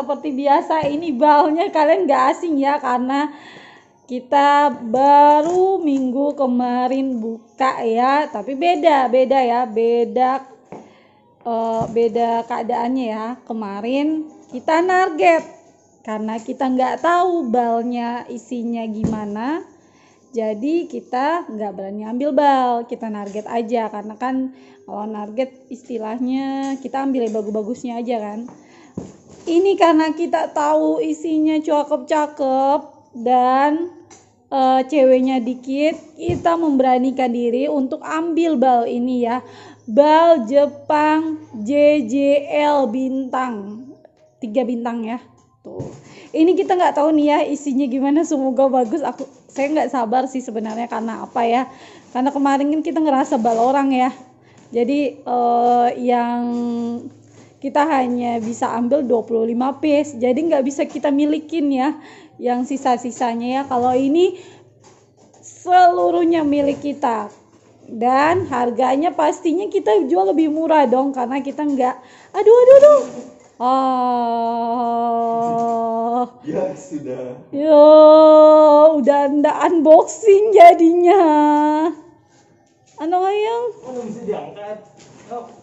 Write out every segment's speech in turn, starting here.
seperti biasa ini baunya kalian gak asing ya karena kita baru minggu kemarin buka ya tapi beda beda ya beda uh, beda keadaannya ya kemarin kita target karena kita nggak tahu balnya isinya gimana jadi kita nggak berani ambil bal kita target aja karena kan kalau target istilahnya kita ambil yang bagus-bagusnya aja kan ini karena kita tahu isinya cakep-cakep dan e, ceweknya dikit, kita memberanikan diri untuk ambil bal ini ya. Bal Jepang JJL bintang. tiga bintang ya. Tuh. Ini kita nggak tahu nih ya isinya gimana, semoga bagus. Aku saya nggak sabar sih sebenarnya karena apa ya? Karena kemarin kan kita ngerasa bal orang ya. Jadi eh, yang kita hanya bisa ambil 25 piece jadi nggak bisa kita milikin ya yang sisa-sisanya ya kalau ini seluruhnya milik kita dan harganya pastinya kita jual lebih murah dong karena kita nggak aduh aduh aduh oh ya sudah yo udah anda unboxing jadinya anu ayang Oh, bisa diangkat oh.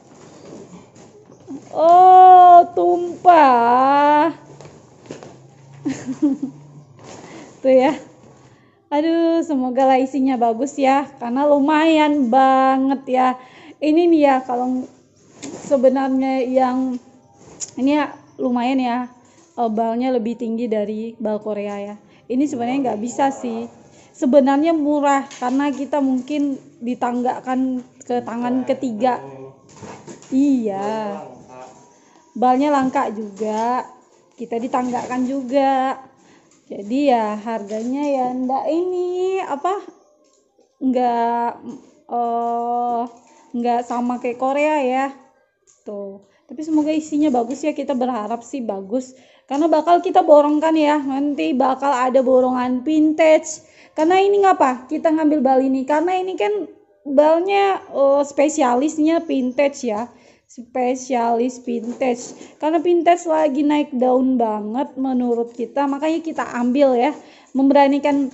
Oh, tumpah. Tuh ya. Aduh, semoga lah isinya bagus ya, karena lumayan banget ya. Ini nih ya, kalau sebenarnya yang ini ya lumayan ya, eh, balnya lebih tinggi dari bal Korea ya. Ini sebenarnya nggak bisa sih. Sebenarnya murah karena kita mungkin ditanggakan ke tangan ketiga. Iya balnya langka juga kita ditanggakan juga jadi ya harganya ya ndak ini apa nggak uh, nggak sama kayak Korea ya tuh tapi semoga isinya bagus ya kita berharap sih bagus karena bakal kita borongkan ya nanti bakal ada borongan vintage karena ini ngapa kita ngambil bal ini karena ini kan balnya uh, spesialisnya vintage ya spesialis vintage karena vintage lagi naik daun banget menurut kita makanya kita ambil ya memberanikan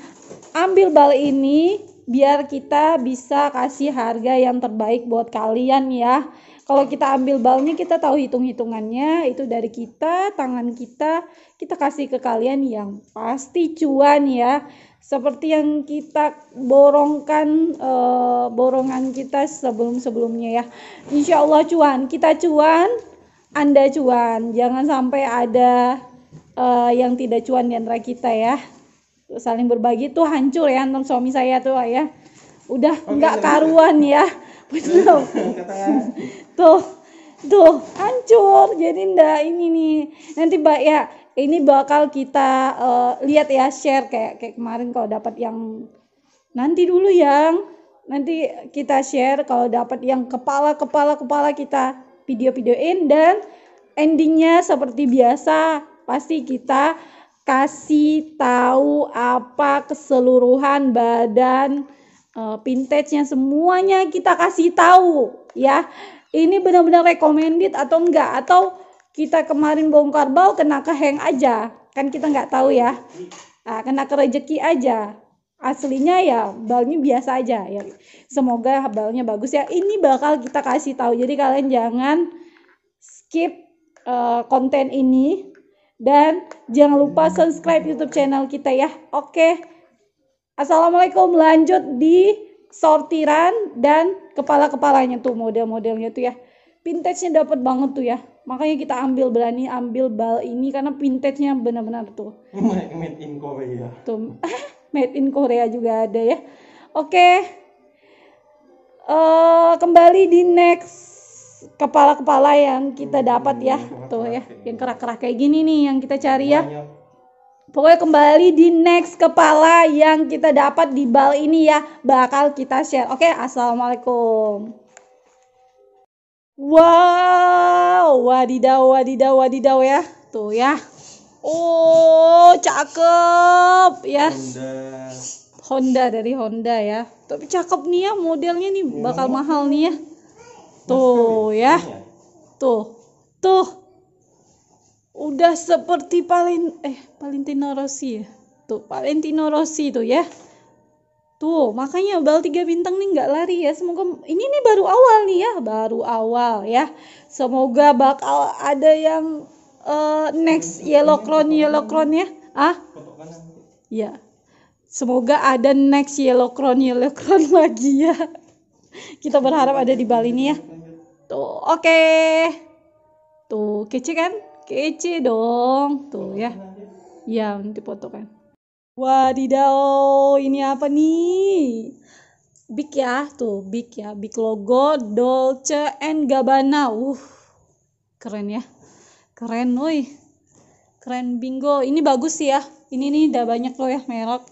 ambil bal ini biar kita bisa kasih harga yang terbaik buat kalian ya kalau kita ambil balnya kita tahu hitung-hitungannya itu dari kita, tangan kita, kita kasih ke kalian yang pasti cuan ya. Seperti yang kita borongkan e, borongan kita sebelum-sebelumnya ya. Insya Allah cuan, kita cuan, Anda cuan. Jangan sampai ada e, yang tidak cuan di antara kita ya. Saling berbagi tuh hancur ya antum suami saya tuh ya. Udah oh, nggak iya. karuan ya. tuh tuh hancur jadi ndak ini nih nanti mbak ya ini bakal kita uh, lihat ya share kayak kayak kemarin kalau dapat yang nanti dulu yang nanti kita share kalau dapat yang kepala kepala kepala kita video-videoin dan endingnya seperti biasa pasti kita kasih tahu apa keseluruhan badan Eh, vintage-nya semuanya kita kasih tahu ya. Ini benar-benar recommended atau enggak atau kita kemarin bongkar bau kena keheng aja kan kita enggak tahu ya nah, kena ke rezeki aja aslinya ya balnya biasa aja ya semoga balnya bagus ya ini bakal kita kasih tahu jadi kalian jangan skip uh, konten ini dan jangan lupa subscribe YouTube channel kita ya oke Assalamualaikum lanjut di sortiran dan kepala-kepalanya tuh model-modelnya tuh ya. Vintage-nya dapat banget tuh ya. Makanya kita ambil berani ambil bal ini karena vintage-nya benar-benar tuh. Made in Korea. Tuh. Made in Korea juga ada ya. Oke. Okay. Uh, eh, kembali di next kepala-kepala yang kita hmm, dapat ya. Tuh ya, yang kerak-kerak kayak gini nih yang kita cari ya. Pokoknya kembali di next kepala yang kita dapat di bal ini ya bakal kita share. Oke, assalamualaikum. Wow, wadidaw, wadidaw, wadidaw ya. Tuh ya. Oh, cakep ya. Honda. Honda dari Honda ya. Tapi cakep nih ya modelnya nih iya, bakal iya. mahal nih ya. Tuh ya. ya. Tuh. Tuh udah seperti paling eh Valentino Rossi ya tuh Valentino Rossi tuh ya tuh makanya bal tiga bintang nih nggak lari ya semoga ini nih baru awal nih ya baru awal ya semoga bakal ada yang uh, next yellow crown yellow crown ya ah ya semoga ada next yellow crown yellow crown lagi ya kita berharap ada di Bali nih ya tuh oke okay. tuh kece kan kece dong tuh ya ya nanti foto kan wadidaw ini apa nih big ya tuh big ya big logo Dolce and Gabbana uh keren ya keren woi keren bingo ini bagus sih ya ini nih udah banyak loh ya merek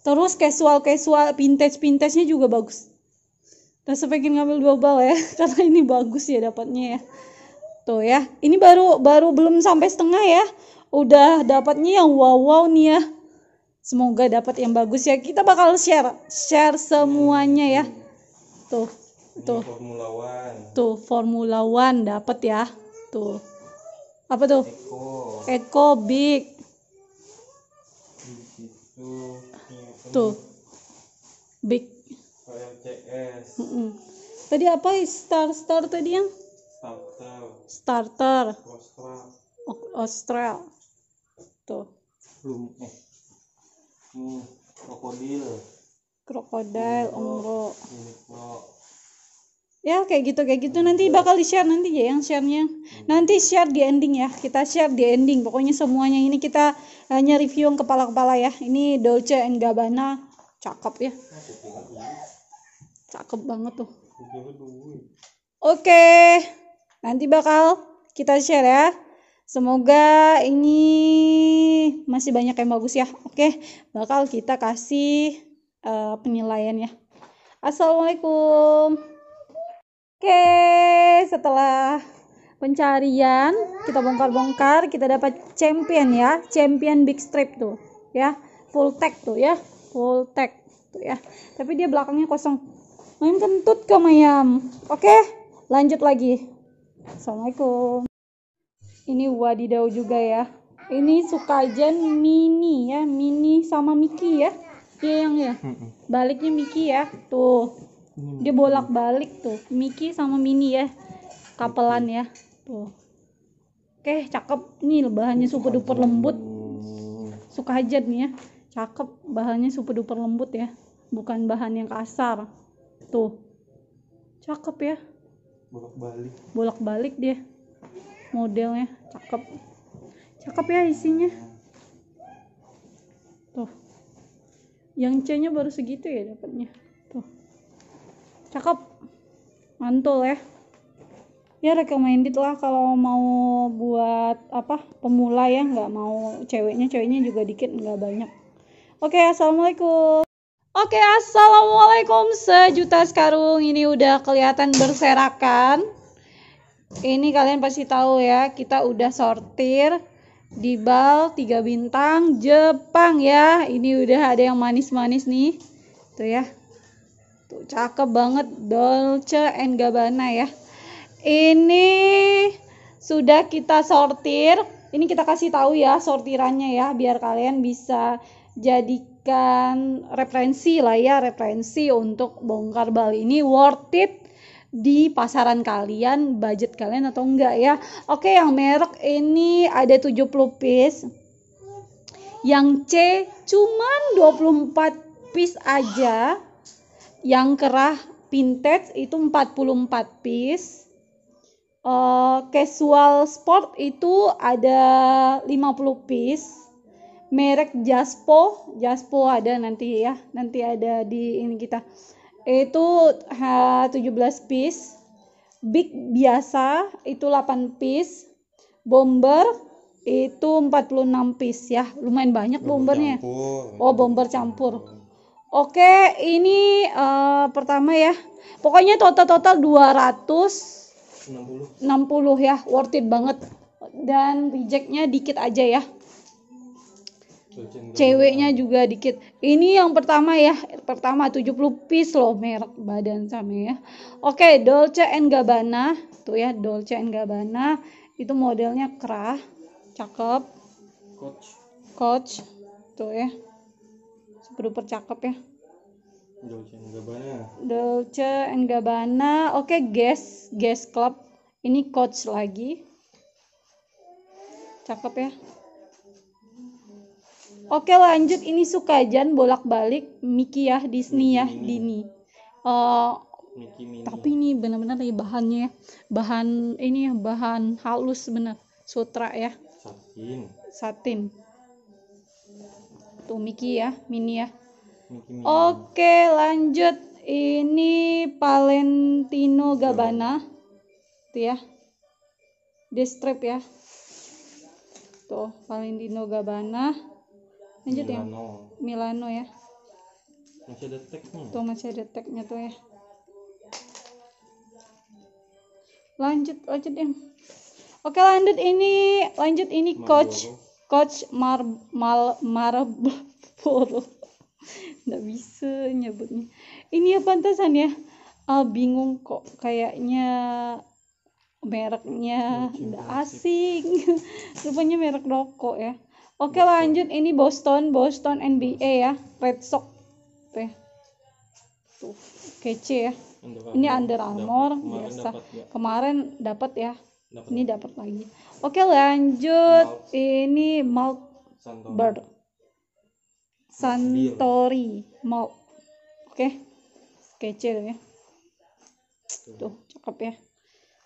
terus casual casual vintage vintage nya juga bagus Terus pengen ngambil dua bal ya karena ini bagus ya dapatnya ya Tuh gitu ya, ini baru baru belum sampai setengah ya. Udah dapatnya yang wow-wow nih ya. Semoga dapat yang bagus ya. Kita bakal share share semuanya ya. Tuh. Tuh. Tuh, Formula One dapat ya. Tuh. Apa tuh? eco Big. tuh. Big. Tadi apa? Star Star tadi yang? starter starter austral austral tuh belum eh hmm, krokodil krokodil umro ya kayak gitu kayak gitu nanti bakal di share nanti ya yang sharenya hmm. nanti share di ending ya kita share di ending pokoknya semuanya ini kita hanya eh, review yang kepala kepala ya ini Dolce and Gabbana cakep ya cakep banget tuh oke okay. Nanti bakal kita share ya. Semoga ini masih banyak yang bagus ya. Oke, bakal kita kasih uh, penilaian ya. Assalamualaikum. Oke, setelah pencarian kita bongkar-bongkar, kita dapat champion ya, champion big strip tuh ya, full tag tuh ya, full tag tuh ya. Tapi dia belakangnya kosong. Main kentut ke Mayam. Oke, lanjut lagi. Assalamualaikum. Ini wadidau juga ya. Ini Sukajan mini ya, mini sama Miki ya. Dia yang ya. Baliknya Miki ya. Tuh. Dia bolak-balik tuh. Miki sama mini ya. Kapelan ya. Tuh. Oke, cakep nih bahannya super duper lembut. Sukajan nih ya. Cakep bahannya super duper lembut ya. Bukan bahan yang kasar. Tuh. Cakep ya bolak balik bolak balik dia modelnya cakep cakep ya isinya tuh yang C nya baru segitu ya dapatnya tuh cakep mantul ya ya recommended lah kalau mau buat apa pemula ya nggak mau ceweknya ceweknya juga dikit nggak banyak oke assalamualaikum Oke, assalamualaikum sejuta sekarung. Ini udah kelihatan berserakan. Ini kalian pasti tahu ya, kita udah sortir di bal tiga bintang Jepang ya. Ini udah ada yang manis-manis nih. Tuh ya. Tuh cakep banget Dolce and Gabbana ya. Ini sudah kita sortir. Ini kita kasih tahu ya sortirannya ya biar kalian bisa jadi memberikan referensi lah ya referensi untuk bongkar bali ini worth it di pasaran kalian, budget kalian atau enggak ya. Oke, yang merek ini ada 70 piece. Yang C cuman 24 piece aja. Yang kerah vintage itu 44 piece. Uh, casual sport itu ada 50 piece merek Jaspo Jaspo ada nanti ya nanti ada di ini kita itu h eh, 17 piece big biasa itu 8 piece bomber itu 46 piece ya lumayan banyak bomber bombernya campur. oh bomber campur oke ini uh, pertama ya pokoknya total-total 260 60 ya worth it banget dan rejectnya dikit aja ya ceweknya juga dikit ini yang pertama ya pertama 70 piece loh merek badan sama ya oke Dolce and Gabbana tuh ya Dolce and Gabbana itu modelnya kerah cakep coach coach tuh ya super cakep ya Dolce and Gabbana Dolce and Gabbana oke guys guys club ini coach lagi cakep ya Oke lanjut ini suka Sukajan bolak-balik Mickey ya Disney ya Mickey Dini. Uh, Mickey Tapi ini benar-benar nih ya, bahannya ya. bahan ini ya bahan halus bener sutra ya. Satin. Satin. Tuh Mickey ya Mini ya. Mickey, Oke lanjut ini Valentino Gabbana tuh ya. Distrip ya. Tuh Valentino Gabbana lanjut ya. Milano. ya Milano ya masih ada tagnya tuh masih ada tagnya tuh ya lanjut lanjut ya oke lanjut ini lanjut ini Marlboro. coach coach mar mal Marlboro nggak bisa nyebutnya ini ya pantasan ya ah, bingung kok kayaknya mereknya udah asing rupanya merek rokok ya Oke lanjut ini Boston, Boston NBA ya, Red Sox. teh Tuh kece ya. Under ini Under Armour dap- biasa. ya. Kemarin dapat ya. Dapet. Ini dapat lagi. Oke lanjut Malt. ini Malt Santori. Bird. Santori Malt. Oke. Kece deh ya. Tuh, cakep ya.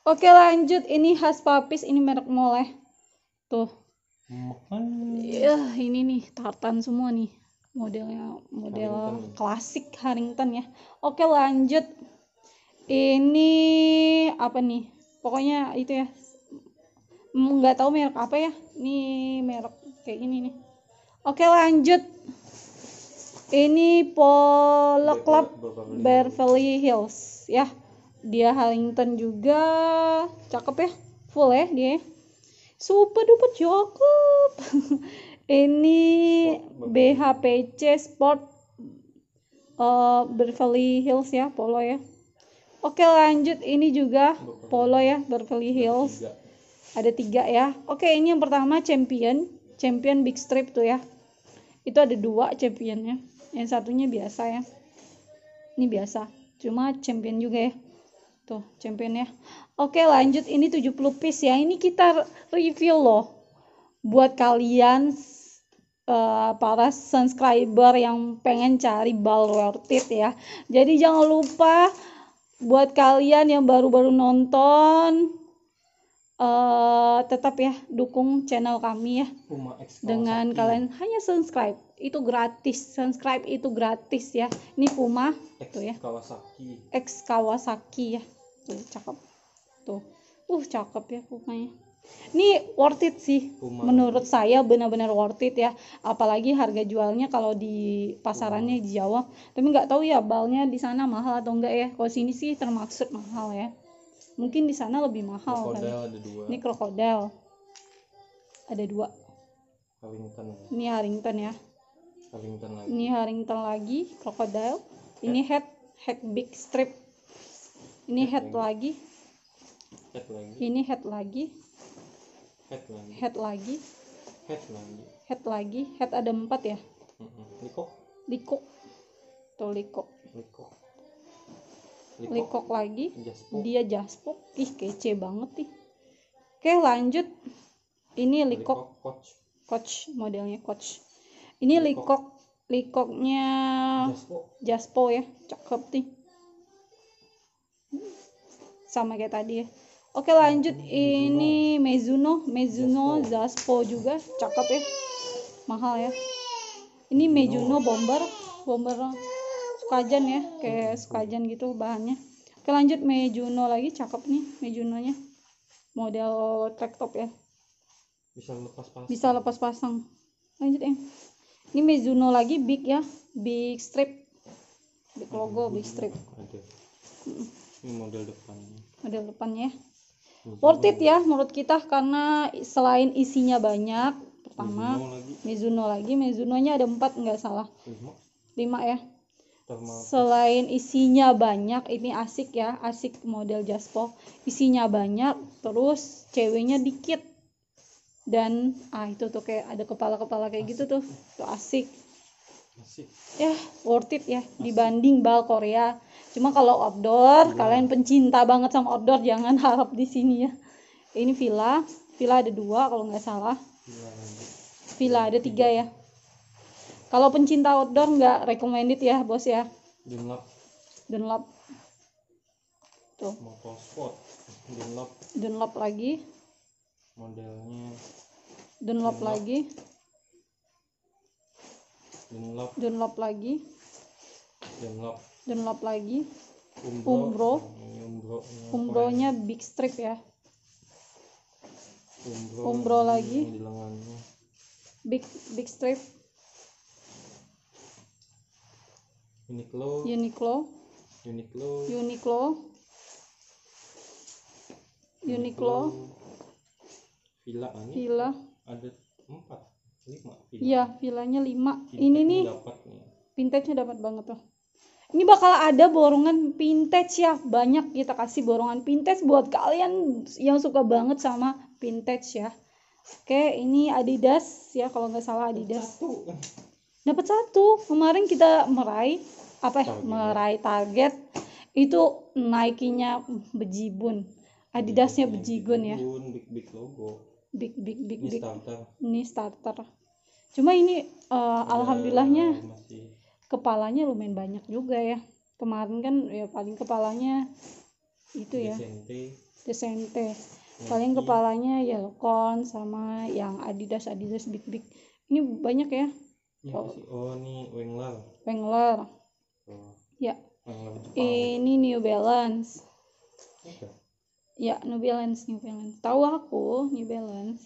Oke lanjut ini khas papis ini merek Mole ya. Tuh Makan. Ya, ini nih tartan semua nih. Modelnya model Harrington. Ya? klasik Harrington ya. Oke, lanjut. Ini apa nih? Pokoknya itu ya. Nggak tahu merek apa ya. ini merek kayak ini nih. Oke, lanjut. Ini Polo Club Beverly Hills ya. Dia Harrington juga. Cakep ya. Full ya dia super duper cukup ini BHPC Sport uh, Beverly Hills ya Polo ya Oke lanjut ini juga Polo ya Beverly Hills ada tiga ya Oke ini yang pertama Champion Champion Big Strip tuh ya itu ada dua championnya yang satunya biasa ya ini biasa cuma champion juga ya tuh champion ya Oke lanjut ini 70 piece ya. Ini kita review loh. Buat kalian uh, para subscriber yang pengen cari ball worth it ya. Jadi jangan lupa buat kalian yang baru-baru nonton uh, tetap ya dukung channel kami ya dengan kalian hanya subscribe itu gratis subscribe itu gratis ya ini Puma X tuh ya Kawasaki X Kawasaki ya tuh cakep tuh uh cakep ya pokoknya. ini worth it sih Puma. menurut saya benar-benar worth it ya apalagi harga jualnya kalau di pasarannya di Jawa tapi nggak tahu ya balnya di sana mahal atau enggak ya kalau sini sih termaksud mahal ya mungkin di sana lebih mahal krokodil kali ada dua. ini krokodil ada dua Harington ya. ini Harington ya Harington lagi ini Harington lagi krokodil ini head head big strip ini head, head lagi lagi ini head lagi head lagi head lagi head lagi head lagi head ada empat ya likok -mm. liko tuh liko likok, likok lagi jaspok. dia jaspok ih kece banget sih oke lanjut ini likok, likok coach. coach modelnya coach ini likok likoknya jaspo. jaspo ya cakep nih sama kayak tadi ya Oke lanjut ini Mezuno Mezuno Zaspo juga cakep ya mahal ya ini Mezuno bomber bomber sukajan ya kayak sukajan gitu bahannya oke lanjut Mezuno lagi cakep nih Mezunonya model track top ya bisa lepas pasang bisa lepas pasang lanjut ya ini Mezuno lagi big ya big strip big logo big strip ini model depannya model depannya ya worth it ya menurut kita karena selain isinya banyak pertama Mizuno lagi, Mizunonya ada empat nggak salah lima ya selain isinya banyak ini asik ya asik model jaspo isinya banyak terus ceweknya dikit dan ah itu tuh kayak ada kepala-kepala kayak gitu asik. gitu tuh tuh asik asik ya worth it ya asik. dibanding bal Korea cuma kalau outdoor hmm. kalian pencinta banget sama outdoor jangan harap di sini ya ini villa villa ada dua kalau nggak salah iya, villa ada tiga ya kalau pencinta outdoor nggak recommended ya bos ya Dunlop Dunlop tuh spot Dunlop Dunlop lagi modelnya Dunlop, Dunlop. lagi Dunlop Dunlop lagi Dunlop Dunlop lagi Umbro Umbro nya big strip ya Umbro, Umbro lagi big big strip Uniqlo Uniqlo Uniqlo Uniqlo Uniqlo Villa ini kan ya? Villa ada empat lima Iya, villanya lima. Ini nih. Dapat nih. Vintage-nya dapat banget tuh ini bakal ada borongan vintage ya banyak kita kasih borongan vintage buat kalian yang suka banget sama vintage ya oke ini Adidas ya kalau nggak salah Adidas kan? dapat satu kemarin kita meraih apa ya meraih target itu naikinya bejibun Adidasnya bejibun ya big big logo big big big big ini starter, cuma ini uh, alhamdulillahnya kepalanya lumayan banyak juga ya kemarin kan ya paling kepalanya itu ya desente paling kepalanya ya Yelcon sama yang Adidas Adidas big big ini banyak ya, oh, oh ini Wengler Wengler oh. ya ini New Balance ya New Balance New Balance tahu aku New Balance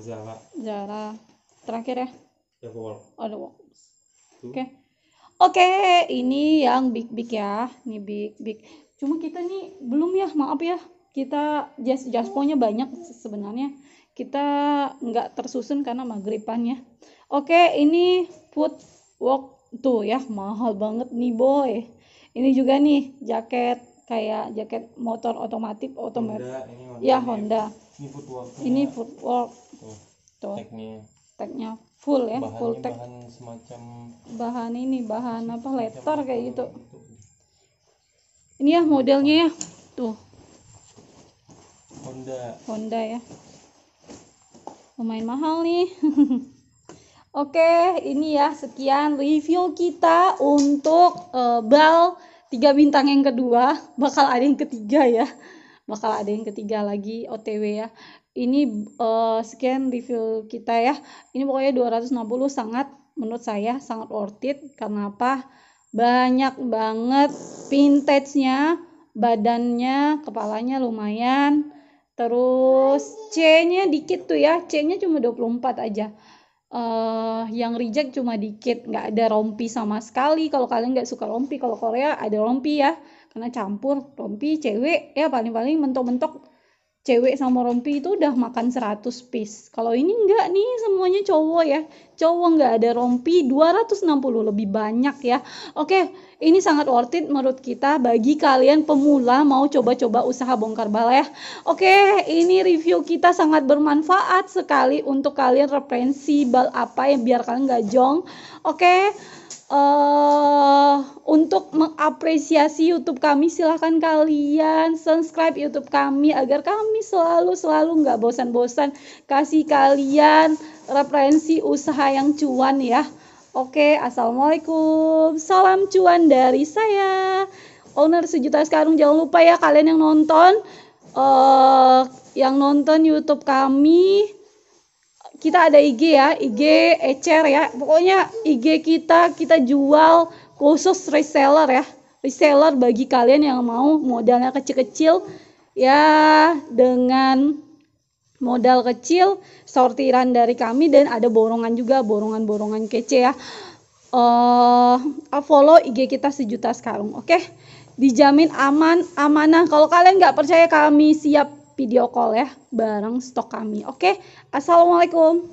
Zara Zara terakhir ya The World oh Gitu. Oke. Okay. Oke, okay, ini yang big big ya. Ini big big. Cuma kita nih belum ya, maaf ya. Kita jas jasponya banyak sebenarnya. Kita nggak tersusun karena maghriban ya. Oke, okay, ini food walk tuh ya mahal banget nih boy. Ini juga nih jaket kayak jaket motor otomatis otomatis. ya Honda. Ini footwork. Ya, ini footwork. Tuh. Tuh. Tagnya. Tagnya full ya bahannya, full tech bahan semacam bahan ini bahan apa letter kayak gitu. gitu ini ya modelnya ya tuh Honda Honda ya lumayan mahal nih Oke, ini ya sekian review kita untuk uh, bal tiga bintang yang kedua. Bakal ada yang ketiga ya. Bakal ada yang ketiga lagi OTW ya ini uh, sekian review kita ya ini pokoknya 260 sangat menurut saya sangat worth it karena apa banyak banget vintage-nya badannya kepalanya lumayan terus C-nya dikit tuh ya C-nya cuma 24 aja uh, yang reject cuma dikit nggak ada rompi sama sekali kalau kalian nggak suka rompi kalau Korea ada rompi ya karena campur rompi cewek ya paling-paling mentok-mentok cewek sama rompi itu udah makan 100 piece. Kalau ini enggak nih semuanya cowok ya. Cowok enggak ada rompi 260 lebih banyak ya. Oke, ini sangat worth it menurut kita bagi kalian pemula mau coba-coba usaha bongkar bala ya. Oke, ini review kita sangat bermanfaat sekali untuk kalian referensi bal apa yang biar kalian enggak jong. Oke uh, untuk mengapresiasi YouTube kami silahkan kalian subscribe YouTube kami agar kami selalu selalu nggak bosan-bosan kasih kalian referensi usaha yang cuan ya oke assalamualaikum salam cuan dari saya owner sejuta sekarang jangan lupa ya kalian yang nonton uh, yang nonton YouTube kami kita ada IG ya, IG ecer ya. Pokoknya IG kita kita jual khusus reseller ya. Reseller bagi kalian yang mau modalnya kecil-kecil ya dengan modal kecil sortiran dari kami dan ada borongan juga borongan-borongan kece ya uh, follow IG kita sejuta sekarang oke okay? dijamin aman amanah kalau kalian nggak percaya kami siap video call ya bareng stok kami oke Assalamualaikum.